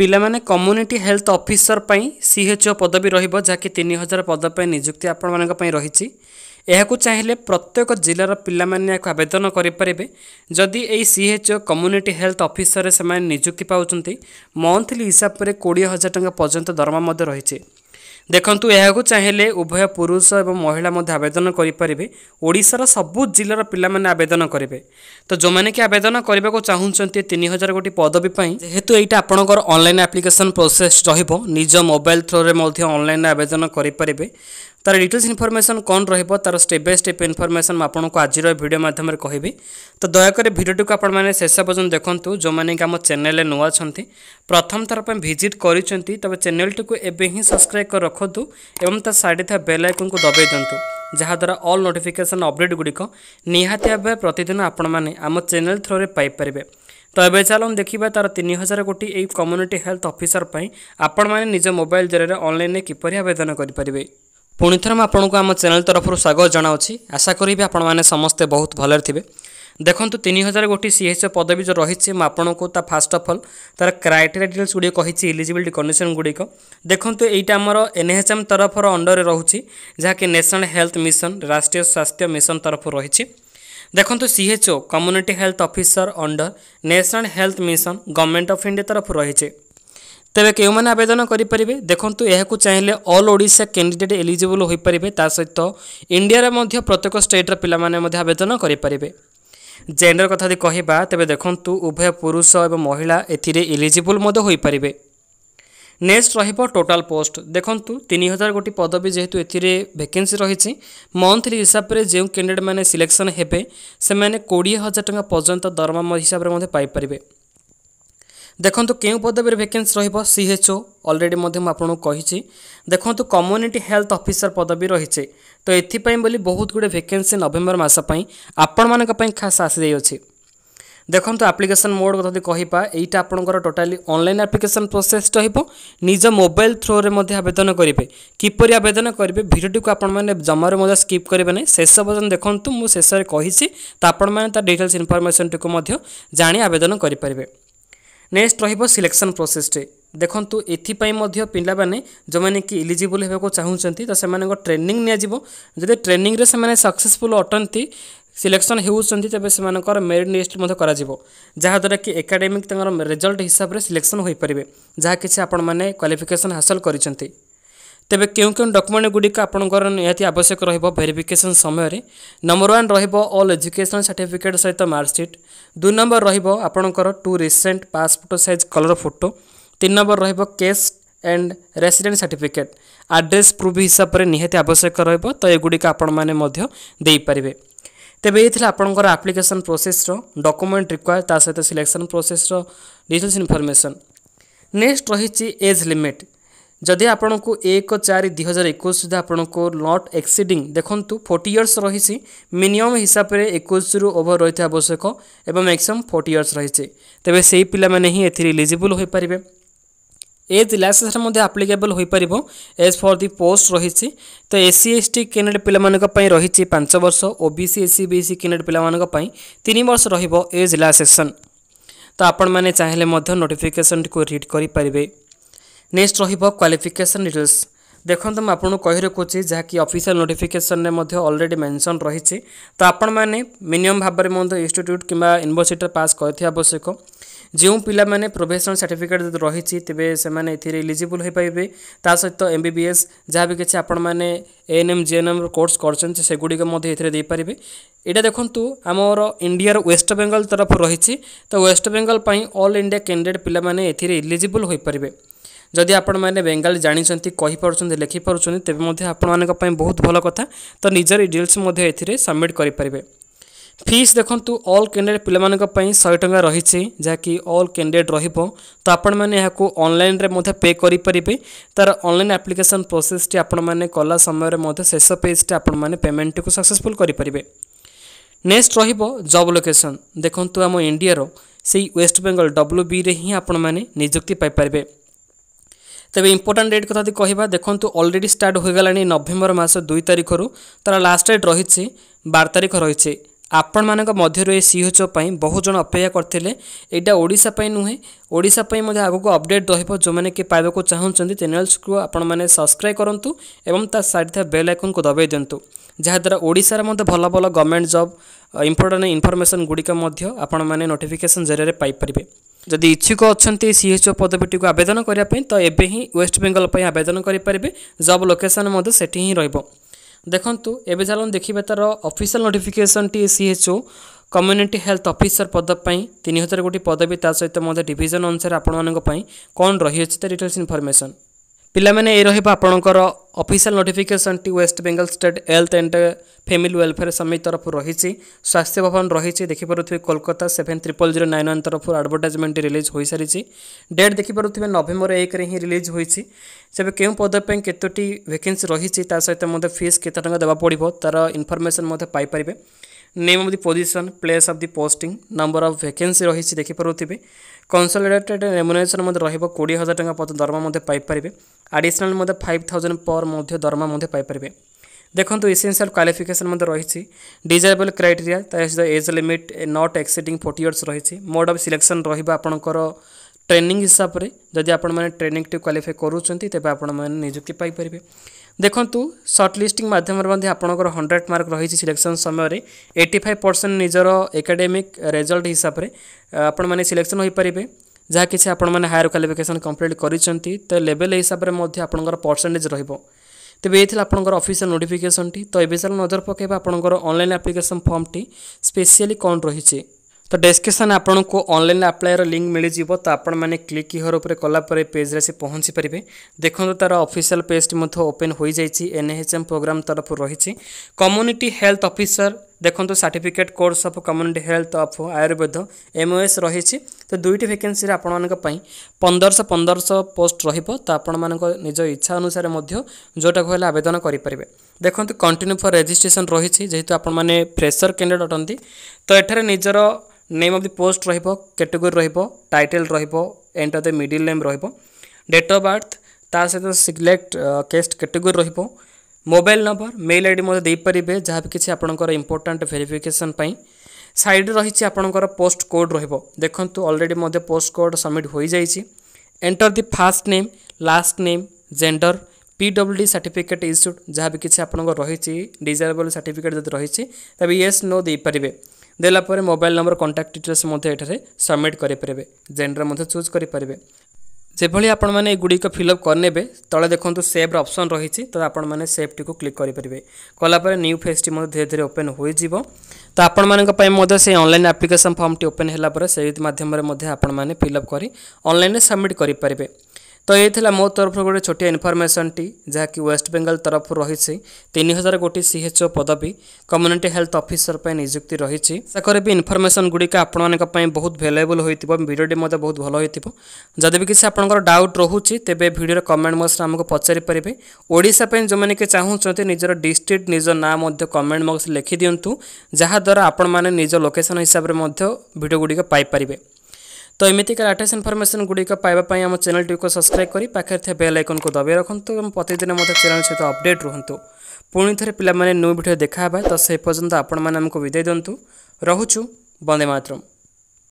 ପିଲାମାନେ community health officer ପାଇଁ CHO ପଦବୀ ରହିବ ଯାହାକି ତିନି ହଜାର ପଦ ପାଇଁ ନିଯୁକ୍ତି ଆପଣମାନଙ୍କ ପାଇଁ ରହିଛି ଏହାକୁ ଚାହିଁଲେ ପ୍ରତ୍ୟେକ ଜିଲ୍ଲାର ପିଲାମାନେ ଏହାକୁ ଆବେଦନ କରିପାରିବେ ଯଦି ଏଇ ସିଏଚ୍ଓ କମ୍ୟୁନିଟି ହେଲ୍ଥ ଅଫିସରରେ ସେମାନେ ନିଯୁକ୍ତି ପାଉଛନ୍ତି ମନ୍ଥଲି ହିସାବରେ କୋଡ଼ିଏ ହଜାର ଟଙ୍କା ପର୍ଯ୍ୟନ୍ତ ଦରମା ମଧ୍ୟ ରହିଛି ଦେଖନ୍ତୁ ଏହାକୁ ଚାହିଁଲେ ଉଭୟ ପୁରୁଷ ଏବଂ ମହିଳା ମଧ୍ୟ ଆବେଦନ କରିପାରିବେ ଓଡ଼ିଶାର ସବୁ ଜିଲ୍ଲାର ପିଲାମାନେ ଆବେଦନ କରିବେ ତ ଯେଉଁମାନେ କି ଆବେଦନ କରିବାକୁ ଚାହୁଁଛନ୍ତି ତିନି ହଜାର ଗୋଟି ପଦବୀ ପାଇଁ ଯେହେତୁ ଏଇଟା ଆପଣଙ୍କର ଅନଲାଇନ୍ ଆପ୍ଲିକେସନ୍ ପ୍ରୋସେସ୍ ରହିବ ନିଜ ମୋବାଇଲ୍ ଥ୍ରୋରେ ମଧ୍ୟ ଅନଲାଇନ୍ରେ ଆବେଦନ କରିପାରିବେ তার ডিটেल्स ইনফরমেশন কোণ রহব তার স্টেপ বাই স্টেপ ইনফরমেশন আপনার আজির ভিডিও মাধ্যমে কহবি তো দয়াকরি ভিডিওটি আপনার শেষ পর্যন্ত দেখুন যে আমার চ্যানেলে নূ অনেক প্রথম থরপ ভিজিট করছেন তবে চ্যানেলটি এবে হি সবসক্রাইব করে রাখতু এবং তার সাইডে থাকা বেল আইকন দবাই দিও ଯାହାଦ୍ୱାରା ଅଲ୍ ନୋଟିଫିକେସନ୍ ଅପଡ଼େଟ୍ ଗୁଡ଼ିକ ନିହାତି ଭାବେ ପ୍ରତିଦିନ ଆପଣମାନେ ଆମ ଚ୍ୟାନେଲ୍ ଥ୍ରୋରେ ପାଇପାରିବେ ତ ଏବେ ଚାଲନ୍ତୁ ଦେଖିବା ତା'ର ତିନି ହଜାର କୋଟି ଏହି କମ୍ୟୁନିଟି ହେଲ୍ଥ ଅଫିସର ପାଇଁ ଆପଣମାନେ ନିଜ ମୋବାଇଲ୍ ଜରିଆରେ ଅନ୍ଲାଇନ୍ରେ କିପରି ଆବେଦନ କରିପାରିବେ ପୁଣି ଥରେ ମୁଁ ଆପଣଙ୍କୁ ଆମ ଚ୍ୟାନେଲ୍ ତରଫରୁ ସ୍ୱାଗତ ଜଣାଉଛି ଆଶା କରିବି ଆପଣମାନେ ସମସ୍ତେ ବହୁତ ଭଲରେ ଥିବେ ଦେଖନ୍ତୁ ତିନି ହଜାର ଗୋଟିଏ ସି ଏଚ୍ ପଦବୀ ଯେଉଁ ରହିଛି ମୁଁ ଆପଣଙ୍କୁ ତା ଫାଷ୍ଟ ଅଫ୍ ଅଲ୍ ତା'ର କ୍ରାଇଟେରିଆ ଡିଟେଲ୍ସ ଗୁଡ଼ିକ କହିଛି ଇଲିଜିବିଲିଟି କଣ୍ଡିସନ୍ ଗୁଡ଼ିକ ଦେଖନ୍ତୁ ଏଇଟା ଆମର ଏନ୍ଏଚ୍ଏମ୍ ତରଫର ଅଣ୍ଡରରେ ରହୁଛି ଯାହାକି ନ୍ୟାସନାଲ୍ ହେଲ୍ଥ ମିଶନ ରାଷ୍ଟ୍ରୀୟ ସ୍ୱାସ୍ଥ୍ୟ ମିଶନ ତରଫରୁ ରହିଛି ଦେଖନ୍ତୁ CHO community health officer under national health mission government of India ତରଫରୁ ରହିଛି ତେବେ କେଉଁମାନେ ଆବେଦନ କରିପାରିବେ ଦେଖନ୍ତୁ ଏହାକୁ ଚାହିଁଲେ ଅଲ୍ ଓଡ଼ିଶା କ୍ୟାଣ୍ଡିଡେଟ୍ ଏଲିଜିବୁଲ୍ ହୋଇପାରିବେ ତା ସହିତ ଇଣ୍ଡିଆରେ ମଧ୍ୟ ପ୍ରତ୍ୟେକ ଷ୍ଟେଟ୍ର ପିଲାମାନେ ମଧ୍ୟ ଆବେଦନ କରିପାରିବେ ଜେଣ୍ଡର କଥା ଯଦି କହିବା ତେବେ ଦେଖନ୍ତୁ ଉଭୟ ପୁରୁଷ ଏବଂ ମହିଳା ଏଥିରେ ଏଲିଜିବୁଲ୍ ମଧ୍ୟ ହୋଇପାରିବେ ନେକ୍ସଟ ରହିବ ଟୋଟାଲ ପୋଷ୍ଟ ଦେଖନ୍ତୁ ତିନି ହଜାର ଗୋଟି ପଦବୀ ଯେହେତୁ ଏଥିରେ ଭେକେନ୍ସି ରହିଛି ମନ୍ଥଲି ହିସାବରେ ଯେଉଁ କ୍ୟାଣ୍ଡିଡେଟ୍ ମାନେ ସିଲେକ୍ସନ୍ ହେବେ ସେମାନେ କୋଡ଼ିଏ ହଜାର ଟଙ୍କା ପର୍ଯ୍ୟନ୍ତ ଦରମା ହିସାବରେ ମଧ୍ୟ ପାଇପାରିବେ ଦେଖନ୍ତୁ କେଉଁ ପଦବୀରେ ଭ୍ୟାକେନ୍ସି ରହିବ ସିଏଚ୍ଓ ଅଲରେଡ଼ି ମଧ୍ୟ ମୁଁ ଆପଣଙ୍କୁ କହିଛି ଦେଖନ୍ତୁ କମ୍ୟୁନିଟି ହେଲ୍ଥ ଅଫିସର ପଦବୀ ରହିଛି ତ ଏଥିପାଇଁ ବୋଲି ବହୁତ ଗୁଡ଼ିଏ ଭ୍ୟାକେନ୍ସି ନଭେମ୍ବର ମାସ ପାଇଁ ଆପଣମାନଙ୍କ ପାଇଁ ଖାସ୍ ଆସିଯାଇଅଛି ଦେଖନ୍ତୁ ଆପ୍ଲିକେସନ୍ ମୋଡ଼ ଯଦି କହିବା ଏଇଟା ଆପଣଙ୍କର ଟୋଟାଲି ଅନଲାଇନ୍ ଆପ୍ଲିକେସନ୍ ପ୍ରୋସେସ୍ ରହିବ ନିଜ ମୋବାଇଲ୍ ଥ୍ରୋରେ ମଧ୍ୟ ଆବେଦନ କରିବେ କିପରି ଆବେଦନ କରିବେ ଭିଡ଼ିଓଟିକୁ ଆପଣମାନେ ଜମାରୁ ମଧ୍ୟ ସ୍କିପ୍ କରିବେ ନାହିଁ ଶେଷ ପର୍ଯ୍ୟନ୍ତ ଦେଖନ୍ତୁ ମୁଁ ଶେଷରେ କହିଛି ତ ଆପଣମାନେ ତା ଡିଟେଲ୍ସ ଇନଫର୍ମେସନ୍ଟିକୁ ମଧ୍ୟ ଜାଣି ଆବେଦନ କରିପାରିବେ ନେକ୍ସଟ ରହିବ ସିଲେକ୍ସନ୍ ପ୍ରୋସେସ୍ରେ ଦେଖନ୍ତୁ ଏଥିପାଇଁ ମଧ୍ୟ ପିଲାମାନେ ଯେଉଁମାନେ କି ଇଲିଜିବୁଲ୍ ହେବାକୁ ଚାହୁଁଛନ୍ତି ତ ସେମାନଙ୍କ ଟ୍ରେନିଂ ନିଆଯିବ ଯଦି ଟ୍ରେନିଂରେ ସେମାନେ ସକ୍ସେସଫୁଲ୍ ଅଟନ୍ତି ସିଲେକ୍ସନ୍ ହେଉଛନ୍ତି ତେବେ ସେମାନଙ୍କର ମେରିଟ୍ ଲିଷ୍ଟ ମଧ୍ୟ କରାଯିବ ଯାହାଦ୍ୱାରା କି ଏକାଡେମିକ୍ ତାଙ୍କର ରେଜଲ୍ଟ ହିସାବରେ ସିଲେକ୍ସନ୍ ହୋଇପାରିବେ ଯାହା କିଛି ଆପଣମାନେ କ୍ୱାଲିଫିକେସନ୍ ହାସଲ କରିଛନ୍ତି ତେବେ କେଉଁ କେଉଁ ଡକ୍ୟୁମେଣ୍ଟଗୁଡ଼ିକ ଆପଣଙ୍କର ନିହାତି ଆବଶ୍ୟକ ରହିବ ଭେରିଫିକେସନ୍ ସମୟରେ ନମ୍ବର ୱାନ୍ ରହିବ ଅଲ୍ ଏଜୁକେସନାଲ୍ ସାର୍ଟିଫିକେଟ୍ ସହିତ ମାର୍କସିଟ୍ ଦୁଇ ନମ୍ବର ରହିବ ଆପଣଙ୍କର two recent passport size colour photo ତିନି ନମ୍ବର ରହିବ caste and resident certificate address proof ହିସାବରେ ନିହାତି ଆବଶ୍ୟକ ରହିବ ତ ଏଗୁଡ଼ିକ ଆପଣମାନେ ମଧ୍ୟ ଦେଇପାରିବେ ତେବେ ଏଇ ଥିଲା ଆପଣଙ୍କର ଆପ୍ଲିକେସନ୍ ପ୍ରୋସେସ୍ର ଡକୁମେଣ୍ଟ ରିକ୍ୱାର୍ ତା ସହିତ ସିଲେକ୍ସନ୍ ପ୍ରୋସେସ୍ର ଡିଟେଲ୍ସ ଇନଫର୍ମେସନ୍ ନେକ୍ସଟ ରହିଛି ଏଜ୍ ଲିମିଟ୍ ଯଦି ଆପଣଙ୍କୁ ଏକ ଚାରି ଦୁଇ ହଜାର ଏକୋଇଶ ସୁଦ୍ଧା ଆପଣଙ୍କୁ ନଟ୍ ଏକ୍ସିଡ଼ିଂ ଦେଖନ୍ତୁ ଫୋର୍ଟି ଇୟର୍ସ ରହିଛି ମିନିମମ୍ ହିସାବରେ ଏକୋଇଶରୁ ଓଭର ରହିଥିବା ଆବଶ୍ୟକ ଏବଂ ମ୍ୟାକ୍ସିମମ୍ ଫୋର୍ଟି ଇୟର୍ସ ରହିଛି ତେବେ ସେହି ପିଲାମାନେ ହିଁ ଏଥିରେ ଇଲିଜିବୁଲ୍ ହୋଇପାରିବେ ଏଜ୍ ରିଲାକ୍ସେସନ୍ ମଧ୍ୟ ଆପ୍ଲିକେବଲ୍ ହୋଇପାରିବ ଏଜ୍ ଫର୍ ଦି ପୋଷ୍ଟ ରହିଛି ତ S C S T candidate ପିଲାମାନଙ୍କ ପାଇଁ ରହିଛି ପାଞ୍ଚ ବର୍ଷ O B C S C B C candidate ପିଲାମାନଙ୍କ ପାଇଁ ତିନି ବର୍ଷ ରହିବ ଏଜ୍ ରିଲାକ୍ସେସନ୍ ତ ଆପଣମାନେ ଚାହିଁଲେ ମଧ୍ୟ ନୋଟିଫିକେସନ୍ଟିକୁ ରିଡ୍ କରିପାରିବେ ନେକ୍ସଟ ରହିବ କ୍ୱାଲିଫିକେସନ୍ ଡିଟେଲ୍ସ ଦେଖନ୍ତୁ ମୁଁ ଆପଣଙ୍କୁ କହି ରଖୁଛି ଯାହାକି ଅଫିସିଆଲ ନୋଟିଫିକେସନରେ ମଧ୍ୟ ଅଲରେଡ଼ି ମେନସନ୍ ରହିଛି ତ ଆପଣମାନେ ମିନିମମ୍ ଭାବରେ ମଧ୍ୟ ଇନଷ୍ଟିଚ୍ୟୁଟ୍ କିମ୍ବା ୟୁନିଭର୍ସିଟିରେ ପାସ୍ କରିଥିବା ଆବଶ୍ୟକ ଯେଉଁ ପିଲାମାନେ ପ୍ରୋଭେସନାଲ୍ ସାର୍ଟିଫିକେଟ୍ ଯଦି ରହିଛି ତେବେ ସେମାନେ ଏଥିରେ ଇଲିଜିବୁଲ୍ ହୋଇପାରିବେ ତା ସହିତ ଏମ୍ ବି ବି ଏସ୍ ଯାହା ବି କିଛି ଆପଣମାନେ ଏଏନ୍ଏମ୍ ଜିଏନ୍ଏମ୍ର କୋର୍ସ କରିଛନ୍ତି ସେଗୁଡ଼ିକ ମଧ୍ୟ ଏଥିରେ ଦେଇପାରିବେ ଏଇଟା ଦେଖନ୍ତୁ ଆମର ଇଣ୍ଡିଆର ୱେଷ୍ଟବେଙ୍ଗଲ ତରଫରୁ ରହିଛି ତ ୱେଷ୍ଟବେଙ୍ଗଲ ପାଇଁ ଅଲ୍ ଇଣ୍ଡିଆ କ୍ୟାଣ୍ଡିଡେଟ୍ ପିଲାମାନେ ଏଥିରେ ଇଲିଜିବୁଲ୍ ହୋଇପାରିବେ ଯଦି ଆପଣମାନେ ବେଙ୍ଗାଲି ଜାଣିଛନ୍ତି କହିପାରୁଛନ୍ତି ଲେଖିପାରୁଛନ୍ତି ତେବେ ମଧ୍ୟ ଆପଣମାନଙ୍କ ପାଇଁ ବହୁତ ଭଲ କଥା ତ ନିଜର ଡିଟେଲ୍ସ ମଧ୍ୟ ଏଥିରେ ସବମିଟ୍ କରିପାରିବେ ଫିସ୍ ଦେଖନ୍ତୁ ଅଲ୍ କ୍ୟାଣ୍ଡିଡେଟ୍ ପିଲାମାନଙ୍କ ପାଇଁ ଶହେ ଟଙ୍କା ରହିଛି ଯାହାକି ଅଲ୍ କ୍ୟାଣ୍ଡିଡେଟ୍ ରହିବ ତ ଆପଣମାନେ ଏହାକୁ ଅନଲାଇନ୍ରେ ମଧ୍ୟ ପେ କରିପାରିବେ ତା'ର ଅନଲାଇନ୍ ଆପ୍ଲିକେସନ୍ ପ୍ରୋସେସ୍ଟି ଆପଣମାନେ କଲା ସମୟରେ ମଧ୍ୟ ଶେଷ ପେଜ୍ଟି ଆପଣମାନେ ପେମେଣ୍ଟଟିକୁ ସକ୍ସେସଫୁଲ୍ କରିପାରିବେ ନେକ୍ସଟ ରହିବ ଜବ୍ ଲୋକେସନ୍ ଦେଖନ୍ତୁ ଆମ ଇଣ୍ଡିଆର ସେଇ ୱେଷ୍ଟ ବେଙ୍ଗଲ ଡବ୍ଲ୍ୟୁ ବିରେ ହିଁ ଆପଣମାନେ ନିଯୁକ୍ତି ପାଇପାରିବେ ତେବେ ଇମ୍ପୋର୍ଟାଣ୍ଟ ଡେଟ୍ କଥା ଯଦି କହିବା ଦେଖନ୍ତୁ ଅଲରେଡ଼ି ଷ୍ଟାର୍ଟ ହୋଇଗଲାଣି ନଭେମ୍ବର ମାସ ଦୁଇ ତାରିଖରୁ ତା'ର ଲାଷ୍ଟ ଡେଟ୍ ରହିଛି ବାର ତାରିଖ ରହିଛି ଆପଣମାନଙ୍କ ମଧ୍ୟରୁ ଏ ସିଏଚ୍ଓ ପାଇଁ ବହୁ ଜଣ ଅପେକ୍ଷା କରିଥିଲେ ଏଇଟା ଓଡ଼ିଶା ପାଇଁ ନୁହେଁ ଓଡ଼ିଶା ପାଇଁ ମଧ୍ୟ ଆଗକୁ ଅପଡ଼େଟ୍ ରହିବ ଯେଉଁମାନେ କି ପାଇବାକୁ ଚାହୁଁଛନ୍ତି ଚ୍ୟାନେଲ୍ସକୁ ଆପଣମାନେ ସବସ୍କ୍ରାଇବ୍ କରନ୍ତୁ ଏବଂ ତା ସାଇଡ଼୍ ଥିବା ବେଲ୍ ଆଇକନ୍କୁ ଦବାଇ ଦିଅନ୍ତୁ ଯାହାଦ୍ୱାରା ଓଡ଼ିଶାରେ ମଧ୍ୟ ଭଲ ଭଲ ଗଭର୍ଣ୍ଣମେଣ୍ଟ ଜବ୍ ଇମ୍ପୋର୍ଟାଣ୍ଟ ଇନଫର୍ମେସନ୍ ଗୁଡ଼ିକ ମଧ୍ୟ ଆପଣମାନେ ନୋଟିଫିକେସନ୍ ଜରିଆରେ ପାଇପାରିବେ ଯଦି ଇଚ୍ଛୁକ ଅଛନ୍ତି ସିଏଚ୍ଓ ପଦବୀଟିକୁ ଆବେଦନ କରିବା ପାଇଁ ତ ଏବେ ହିଁ ୱେଷ୍ଟବେଙ୍ଗଲ ପାଇଁ ଆବେଦନ କରିପାରିବେ ଜବ୍ ଲୋକେସନ୍ ମଧ୍ୟ ସେଠି ହିଁ ରହିବ ଦେଖନ୍ତୁ ଏବେ ଚାଲନ୍ତୁ ଦେଖିବା ତା'ର ଅଫିସିଆଲ୍ ନୋଟିଫିକେସନ୍ଟି ସିଏଚ୍ଓ କମ୍ୟୁନିଟି ହେଲ୍ଥ ଅଫିସର ପଦ ପାଇଁ ତିନି ହଜାର ଗୋଟି ପଦବୀ ତା ସହିତ ମଧ୍ୟ ଡିଭିଜନ୍ ଅନୁସାରେ ଆପଣମାନଙ୍କ ପାଇଁ କ'ଣ ରହିଅଛି ତା ଡିଟେଲ୍ସ ଇନଫର୍ମେସନ୍ ପିଲାମାନେ ଏ ରହିବ ଆପଣଙ୍କର ଅଫିସିଆଲ ନୋଟିଫିକେସନ୍ଟି West Bengal state health and family welfare ସମିତି ତରଫରୁ ରହିଛି ସ୍ୱାସ୍ଥ୍ୟ ଭବନ ରହିଛି ଦେଖିପାରୁଥିବେ Kolkata seven triple zero nine one ତରଫରୁ ଆଡ଼ଭର୍ଟାଇଜମେଣ୍ଟ ରିଲିଜ୍ ହୋଇସାରିଛି ଡେଟ୍ ଦେଖିପାରୁଥିବେ ନଭେମ୍ବର ଏକରେ ହିଁ ରିଲିଜ୍ ହୋଇଛି ତେବେ କେଉଁ ପଦ ପାଇଁ କେତୋଟି ଭେକେନ୍ସି ରହିଛି ତା ସହିତ ମଧ୍ୟ ଫିସ୍ କେତେ ଟଙ୍କା ଦେବାକୁ ପଡ଼ିବ ତା'ର ଇନଫର୍ମେସନ୍ ମଧ୍ୟ ପାଇପାରିବେ name of the position place of the posting number of vacancy রয়েছে দেখিপারে কনসলিডেটেড রেমুনেসন রহব কোড়ি হাজার টাকা পর্যন্ত দরমা পাইপারে আডিশনাল ফাইভ থাউজেন্ড পর দরমা পাইপারে দেখুন ইসেনসিয়াল ক্বালিফিকেসন রয়েছে ডিজারেবল ক্রাইটেরিয়া তার সহ age limit not exceeding forty years রয়েছে মোড অফ সিলেকশন রহবা আপনার ଟ୍ରେନିଂ ହିସାବରେ ଯଦି ଆପଣମାନେ ଟ୍ରେନିଂଟି କ୍ୱାଲିଫାଏ କରୁଛନ୍ତି ତେବେ ଆପଣମାନେ ନିଯୁକ୍ତି ପାଇପାରିବେ ଦେଖନ୍ତୁ ସର୍ଟ ଲିଷ୍ଟିଂ ମାଧ୍ୟମରେ ମଧ୍ୟ ଆପଣଙ୍କର ହଣ୍ଡ୍ରେଡ଼ ମାର୍କ ରହିଛି ସିଲେକ୍ସନ୍ ସମୟରେ ଏଇଟି ଫାଇଭ୍ ପରସେଣ୍ଟ ନିଜର ଏକାଡେମିକ୍ ରେଜଲ୍ଟ ହିସାବରେ ଆପଣମାନେ ସିଲେକ୍ସନ୍ ହୋଇପାରିବେ ଯାହା କିଛି ଆପଣମାନେ ହାୟର କ୍ୱାଲିଫିକେସନ୍ କମ୍ପ୍ଲିଟ୍ କରିଛନ୍ତି ତ ଲେଭେଲ୍ ହିସାବରେ ମଧ୍ୟ ଆପଣଙ୍କର ପରସେଣ୍ଟେଜ୍ ରହିବ ତେବେ ଏ ଥିଲା ଆପଣଙ୍କର ଅଫିସିଆଲ ନୋଟିଫିକେସନ୍ଟି ତ ଏବେ ସାରା ନଜର ପକାଇବା ଆପଣଙ୍କର ଅନଲାଇନ୍ ଆପ୍ଲିକେସନ୍ ଫର୍ମଟି ସ୍ପେସିଆଲି କ'ଣ ରହିଛି ତ ଡେସ୍କ୍ରିପ୍ସନ୍ ଆପଣଙ୍କୁ ଅନଲାଇନ୍ ଆପ୍ଲାଏର ଲିଙ୍କ୍ ମିଳିଯିବ ତ ଆପଣମାନେ କ୍ଲିକ୍ ହିଅର୍ ଉପରେ କଲାପରେ ପେଜ୍ରେ ଆସି ପହଞ୍ଚି ପାରିବେ ଦେଖନ୍ତୁ ତା'ର ଅଫିସିଆଲ୍ ପେଜ୍ଟି ମଧ୍ୟ ଓପେନ୍ ହୋଇଯାଇଛି ଏନ୍ଏଚ୍ଏମ୍ ପ୍ରୋଗ୍ରାମ୍ ତରଫରୁ ରହିଛି କମ୍ୟୁନିଟି ହେଲ୍ଥ ଅଫିସର ଦେଖନ୍ତୁ certificate course of community health of Ayurveda MOS ରହିଛି ତ ଦୁଇଟି ଭ୍ୟାକେନ୍ସିରେ ଆପଣମାନଙ୍କ ପାଇଁ ପନ୍ଦରଶହ ପନ୍ଦରଶହ ପୋଷ୍ଟ ରହିବ ତ ଆପଣମାନଙ୍କ ନିଜ ଇଚ୍ଛା ଅନୁସାରେ ମଧ୍ୟ ଯେଉଁଟାକୁ ହେଲେ ଆବେଦନ କରିପାରିବେ ଦେଖନ୍ତୁ କଣ୍ଟିନ୍ୟୁ ଫର୍ ରେଜିଷ୍ଟ୍ରେସନ୍ ରହିଛି ଯେହେତୁ ଆପଣମାନେ ଫ୍ରେସର୍ କ୍ୟାଣ୍ଡିଡେଟ୍ ଅଟନ୍ତି ତ ଏଠାରେ ନିଜର ନେମ୍ ଅଫ୍ ଦି ପୋଷ୍ଟ ରହିବ କାଟେଗୋରୀ ରହିବ ଟାଇଟେଲ୍ ରହିବ end of the middle name ରହିବ ଡେଟ୍ ଅଫ୍ ବାର୍ଥ ତା ସହିତ ସିଲେକ୍ଟ କେଷ୍ଟ କାଟେଗୋରୀ ରହିବ mobile number mail I D ମଧ୍ୟ ଦେଇପାରିବେ ଯାହାବି କିଛି ଆପଣଙ୍କର ଇମ୍ପୋର୍ଟାଣ୍ଟ ଭେରିଫିକେସନ୍ ପାଇଁ ସାଇଡ଼୍ରେ ରହିଛି ଆପଣଙ୍କର ପୋଷ୍ଟ କୋଡ଼୍ ରହିବ ଦେଖନ୍ତୁ ଅଲରେଡ଼ି ମଧ୍ୟ ପୋଷ୍ଟ କୋଡ଼୍ ସବମିଟ୍ ହୋଇଯାଇଛି enter the first name last name gender P W D certificate issued ଯାହାବି କିଛି ଆପଣଙ୍କର ରହିଛି ଡିଜାରେବଲ୍ ସାର୍ଟିଫିକେଟ୍ ଯଦି ରହିଛି ତେବେ ୟେସ୍ ନୋ ଦେଇପାରିବେ ଦେଲାପରେ ମୋବାଇଲ ନମ୍ବର କଣ୍ଟାକ୍ଟ ଡିଟେଲ୍ସ ମଧ୍ୟ ଏଠାରେ ସବମିଟ୍ କରିପାରିବେ ଜେଣ୍ଡର ମଧ୍ୟ ଚୁଜ୍ କରିପାରିବେ যেভাবে আপনার এগুড়িক ফিল আপ করে নেবে তলে দেখুন সেভ্র অপসন রয়েছে তো আপনার সেভটি ক্লিক করে কলাপরে নিউ ফেসটি ধীরে ধীরে ওপেন হয়ে যাব তো আপনার সেই অনলাইন আপ্লিকেসন ফর্মটি ওপেন হলাপরে সেই মাধ্যমে আপনার ফিল আপ করে অনলাইনে সবমিট করে ତ ଏ ଥିଲା ମୋ ତରଫରୁ ଗୋଟେ ଛୋଟିଆ ଇନଫର୍ମେସନ୍ଟି ଯାହାକି ୱେଷ୍ଟ ବେଙ୍ଗଲ ତରଫରୁ ରହିଛି ତିନି ହଜାର କୋଟି ସିଏଚ୍ଓ ପଦବୀ କମ୍ୟୁନିଟି ହେଲ୍ଥ ଅଫିସର ପାଇଁ ନିଯୁକ୍ତି ରହିଛି ଆଶା କରିବି ଇନଫର୍ମେସନ୍ ଗୁଡ଼ିକ ଆପଣମାନଙ୍କ ପାଇଁ ବହୁତ ଭ୍ୟାଲୁଏବୁଲ୍ ହୋଇଥିବ ଭିଡ଼ିଓଟି ମଧ୍ୟ ବହୁତ ଭଲ ହୋଇଥିବ ଯଦି ବି କିଛି ଆପଣଙ୍କର ଡାଉଟ୍ ରହୁଛି ତେବେ ଭିଡ଼ିଓର କମେଣ୍ଟ ବକ୍ସରେ ଆମକୁ ପଚାରିପାରିବେ ଓଡ଼ିଶା ପାଇଁ ଯେଉଁମାନେ କି ଚାହୁଁଛନ୍ତି ନିଜର ଡିଷ୍ଟ୍ରିକ୍ଟ ନିଜ ନାଁ ମଧ୍ୟ କମେଣ୍ଟ ବକ୍ସରେ ଲେଖିଦିଅନ୍ତୁ ଯାହାଦ୍ୱାରା ଆପଣମାନେ ନିଜ ଲୋକେସନ୍ ହିସାବରେ ମଧ୍ୟ ଭିଡ଼ିଓ ଗୁଡ଼ିକ ପାଇପାରିବେ त एमिति लाटास् इन्फर्मेसन गुडिक पा च्यानेल् सब्सक्राइब् पाए बेला आइकनको दबै र प्रतिदिन म च्याने सहित अपडेट रुहुँ पोइन्ट पिया भिडियो देखाहे तिन्तु रह बन्देमातरम